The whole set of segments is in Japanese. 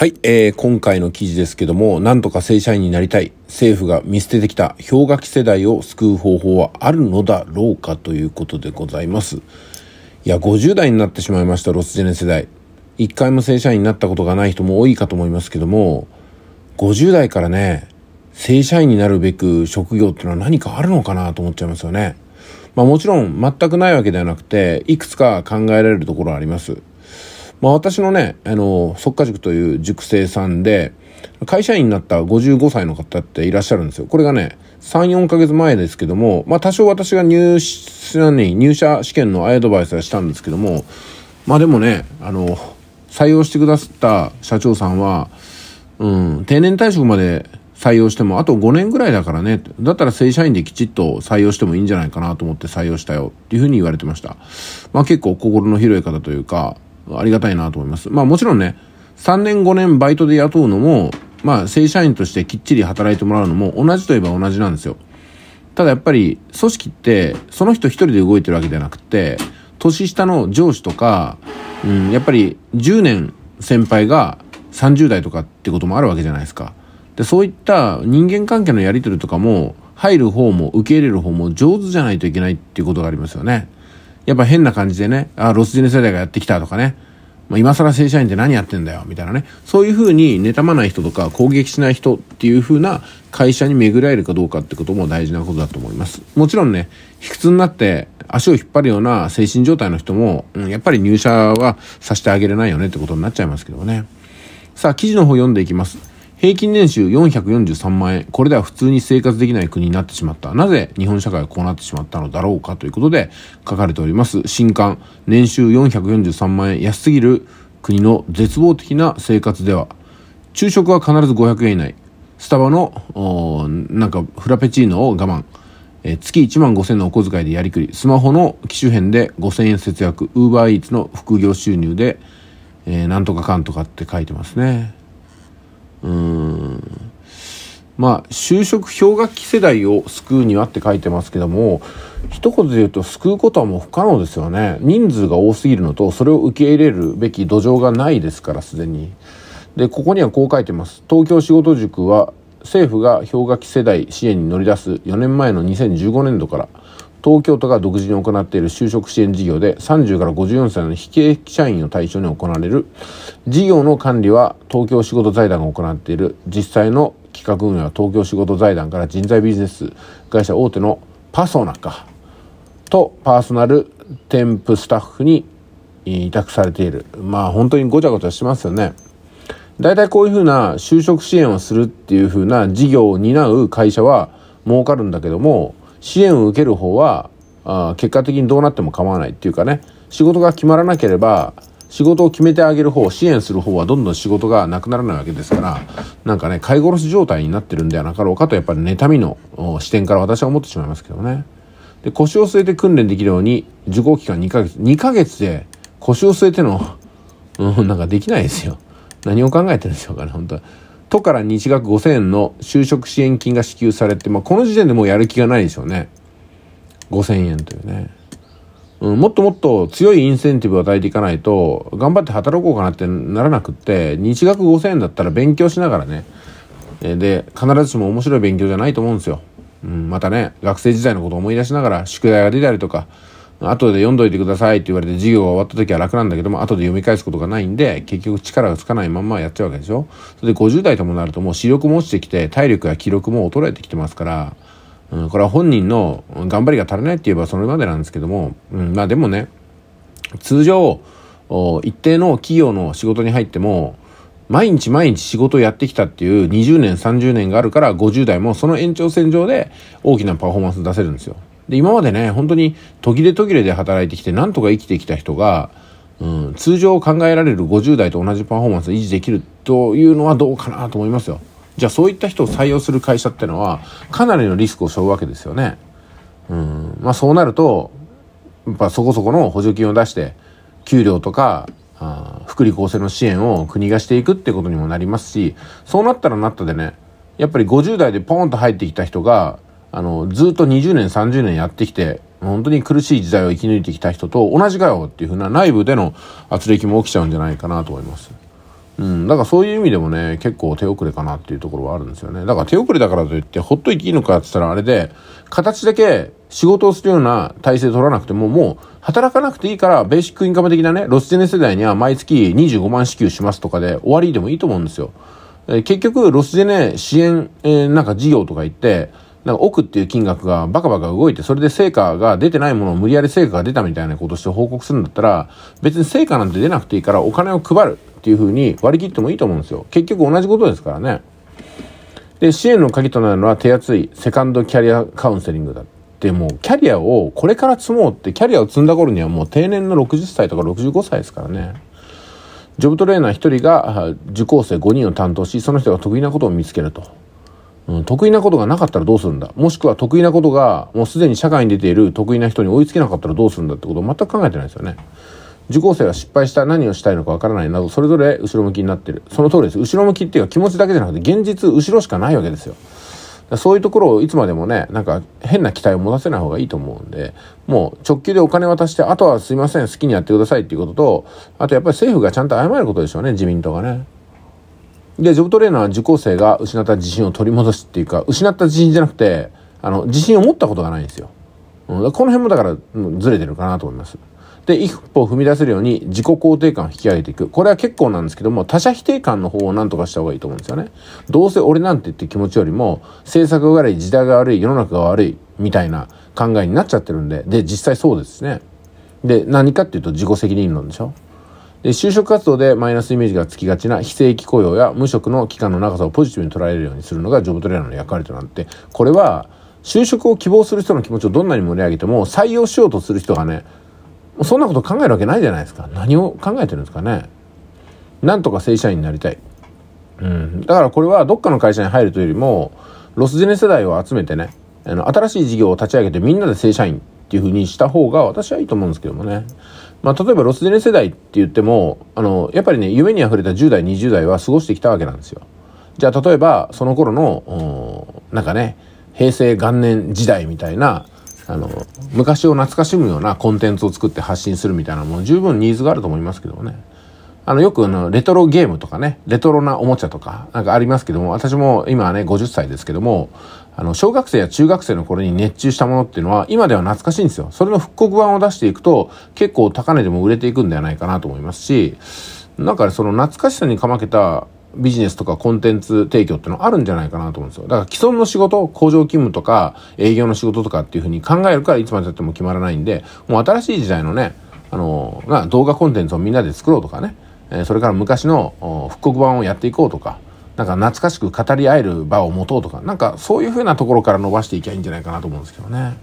はい、えー、今回の記事ですけども、なんとか正社員になりたい。政府が見捨ててきた氷河期世代を救う方法はあるのだろうかということでございます。いや、50代になってしまいました、ロスジェネ世代。一回も正社員になったことがない人も多いかと思いますけども、50代からね、正社員になるべく職業ってのは何かあるのかなと思っちゃいますよね。まあもちろん全くないわけではなくて、いくつか考えられるところはあります。まあ私のね、あの、即化塾という塾生さんで、会社員になった55歳の方っていらっしゃるんですよ。これがね、3、4ヶ月前ですけども、まあ多少私が入社に、入社試験のアドバイスはしたんですけども、まあでもね、あの、採用してくださった社長さんは、うん、定年退職まで採用しても、あと5年ぐらいだからね、だったら正社員できちっと採用してもいいんじゃないかなと思って採用したよっていうふうに言われてました。まあ結構心の広い方というか、ありがたいなと思います。まあもちろんね、3年5年バイトで雇うのも、まあ正社員としてきっちり働いてもらうのも同じといえば同じなんですよ。ただやっぱり組織ってその人一人で動いてるわけじゃなくて、年下の上司とか、うん、やっぱり10年先輩が30代とかってこともあるわけじゃないですか。で、そういった人間関係のやり取りとかも入る方も受け入れる方も上手じゃないといけないっていうことがありますよね。やっぱ変な感じでね、あ、ロスジェネ世代がやってきたとかね、まあ、今更正社員って何やってんだよ、みたいなね。そういうふうに妬まない人とか攻撃しない人っていうふうな会社に巡られるかどうかってことも大事なことだと思います。もちろんね、卑屈になって足を引っ張るような精神状態の人も、うん、やっぱり入社はさせてあげれないよねってことになっちゃいますけどね。さあ、記事の方読んでいきます。平均年収443万円。これでは普通に生活できない国になってしまった。なぜ日本社会はこうなってしまったのだろうかということで書かれております。新刊、年収443万円安すぎる国の絶望的な生活では、昼食は必ず500円以内。スタバの、なんか、フラペチーノを我慢。え月1万5000のお小遣いでやりくり。スマホの機種変で5000円節約。ウーバーイーツの副業収入で、えー、なんとかかんとかって書いてますね。まあ、就職氷河期世代を救うにはって書いてますけども、一言で言うと救うことはもう不可能ですよね。人数が多すぎるのと、それを受け入れるべき土壌がないですから、すでに。で、ここにはこう書いてます。東京仕事塾は、政府が氷河期世代支援に乗り出す4年前の2015年度から、東京都が独自に行っている就職支援事業で30から54歳の非経営社員を対象に行われる事業の管理は東京仕事財団が行っている実際の企画運営は東京仕事財団から人材ビジネス会社大手のパソナかとパーソナル添付スタッフに委託されているまあ本当にごちゃごちゃしてますよね大体こういうふうな就職支援をするっていうふうな事業を担う会社は儲かるんだけども支援を受ける方はあ結果的にどうなっても構わないっていうかね仕事が決まらなければ仕事を決めてあげる方支援する方はどんどん仕事がなくならないわけですからなんかね買い殺し状態になってるんではなかろうかとやっぱり妬みの視点から私は思ってしまいますけどねで腰を据えて訓練できるように受講期間2ヶ月2ヶ月で腰を据えての、うん、なんかできないですよ何を考えてるんでしょうかね本当は。都から日額5000円の就職支援金が支給されて、まあ、この時点でもうやる気がないでしょうね。5000円というね。うん、もっともっと強いインセンティブを与えていかないと、頑張って働こうかなってならなくって、日額5000円だったら勉強しながらね、で、必ずしも面白い勉強じゃないと思うんですよ。うん、またね、学生時代のことを思い出しながら、宿題が出たりとか、後で読んどいてくださいって言われて授業が終わった時は楽なんだけども、後で読み返すことがないんで、結局力がつかないまんまやっちゃうわけでしょ。それで50代ともなるともう視力も落ちてきて、体力や気力も衰えてきてますから、うん、これは本人の頑張りが足りないって言えばそれまでなんですけども、うん、まあでもね、通常、一定の企業の仕事に入っても、毎日毎日仕事をやってきたっていう20年、30年があるから50代もその延長線上で大きなパフォーマンス出せるんですよ。で、今までね、本当に途切れ途切れで働いてきて、なんとか生きてきた人が、うん、通常考えられる50代と同じパフォーマンスを維持できるというのはどうかなと思いますよ。じゃあそういった人を採用する会社ってのは、かなりのリスクを背負うわけですよね。うん。まあそうなると、やっぱそこそこの補助金を出して、給料とか、あ福利厚生の支援を国がしていくってことにもなりますし、そうなったらなったでね、やっぱり50代でポーンと入ってきた人が、あの、ずっと20年、30年やってきて、本当に苦しい時代を生き抜いてきた人と同じかよっていうふうな内部での圧力も起きちゃうんじゃないかなと思います。うん、だからそういう意味でもね結構手遅れかなっていうところはあるんですよねだから手遅れだからといってほっといていいのかって言ったらあれで形だけ仕事をするような体制取らなくてももう働かなくていいからベーシックインカム的なねロスジェネ世代には毎月25万支給しますとかで終わりでもいいと思うんですよ、えー、結局ロスジェネ支援、えー、なんか事業とか行ってなんか億っていう金額がバカバカ動いて、それで成果が出てないものを無理やり成果が出たみたいなことして報告するんだったら、別に成果なんて出なくていいからお金を配る。っていうふうに割り切ってもいいと思うんですよ。結局同じことですからね。で、支援の鍵となるのは手厚いセカンドキャリアカウンセリングだ。でもうキャリアをこれから積もうってキャリアを積んだ頃にはもう定年の60歳とか65歳ですからね。ジョブトレーナー1人が受講生5人を担当しその人が得意なことを見つけると、うん、得意なことがなかったらどうするんだもしくは得意なことがもうすでに社会に出ている得意な人に追いつけなかったらどうするんだってことを全く考えてないですよね。受講生は失敗した、何をしたいのかわからないなど、それぞれ後ろ向きになってる。その通りです。後ろ向きっていうか気持ちだけじゃなくて、現実、後ろしかないわけですよ。そういうところをいつまでもね、なんか変な期待を持たせない方がいいと思うんで、もう直球でお金渡して、あとはすいません、好きにやってくださいっていうことと、あとやっぱり政府がちゃんと謝ることでしょうね、自民党がね。で、ジョブトレーナーは受講生が失った自信を取り戻すっていうか、失った自信じゃなくて、あの、自信を持ったことがないんですよ。うん、この辺もだから、ずれてるかなと思います。で、一歩踏み出せるように自己肯定感を引き上げていく。これは結構なんですけども、他者否定感の方を何とかした方がいいと思うんですよね。どうせ俺なんてって気持ちよりも、政策が悪い、時代が悪い、世の中が悪い、みたいな考えになっちゃってるんで、で、実際そうですね。で、何かっていうと自己責任論でしょ。で、就職活動でマイナスイメージがつきがちな非正規雇用や無職の期間の長さをポジティブに捉えるようにするのがジョブトレーナーの役割となって、これは、就職を希望する人の気持ちをどんなに盛り上げても採用しようとする人がねそんなこと考えるわけないじゃないですか。何を考えてるんですかね。なんとか正社員になりたい。うん。だからこれはどっかの会社に入るというよりも、ロスジェネ世代を集めてね、あの、新しい事業を立ち上げてみんなで正社員っていうふうにした方が私はいいと思うんですけどもね。まあ、例えばロスジェネ世代って言っても、あの、やっぱりね、夢に溢れた10代、20代は過ごしてきたわけなんですよ。じゃあ、例えば、その頃の、なんかね、平成元年時代みたいな、あの、昔を懐かしむようなコンテンツを作って発信するみたいなも十分ニーズがあると思いますけどもね。あの、よくあの、レトロゲームとかね、レトロなおもちゃとか、なんかありますけども、私も今はね、50歳ですけども、あの、小学生や中学生の頃に熱中したものっていうのは、今では懐かしいんですよ。それの復刻版を出していくと、結構高値でも売れていくんではないかなと思いますし、なんか、ね、その懐かしさにかまけたビジネスとかコンテンツ提供ってのあるんじゃないかなと思うんですよ。だから既存の仕事、工場勤務とか営業の仕事とかっていうふうに考えるからいつまでたっても決まらないんで、もう新しい時代のね、あの、ま動画コンテンツをみんなで作ろうとかね、えそれから昔の復刻版をやっていこうとか、なんか懐かしく語り合える場を持とうとか、なんかそういうふうなところから伸ばしていけばいいんじゃないかなと思うんですけどね。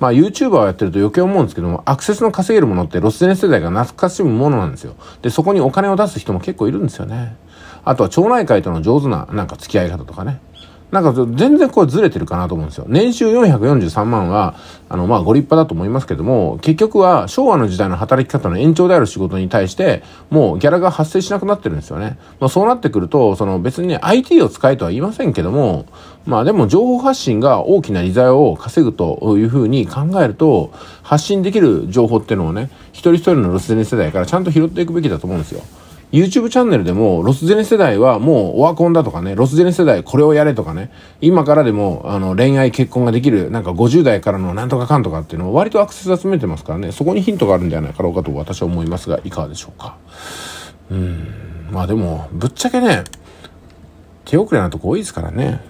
まあ YouTuber をやってると余計思うんですけども、アクセスの稼げるものってロスジェネ世代が懐かしむものなんですよ。で、そこにお金を出す人も結構いるんですよね。あとは町内会との上手ななんか付き合い方とかね。なんか全然これずれてるかなと思うんですよ。年収443万は、あの、まあご立派だと思いますけども、結局は昭和の時代の働き方の延長である仕事に対して、もうギャラが発生しなくなってるんですよね。まあそうなってくると、その別に IT を使えとは言いませんけども、まあでも情報発信が大きな利材を稼ぐというふうに考えると、発信できる情報っていうのをね、一人一人の留守に世代からちゃんと拾っていくべきだと思うんですよ。YouTube チャンネルでも、ロスゼネ世代はもうオワコンだとかね、ロスゼネ世代これをやれとかね、今からでも、あの、恋愛結婚ができる、なんか50代からのなんとかかんとかっていうのを割とアクセス集めてますからね、そこにヒントがあるんではないかろうかと私は思いますが、いかがでしょうか。うん。まあでも、ぶっちゃけね、手遅れなとこ多いですからね。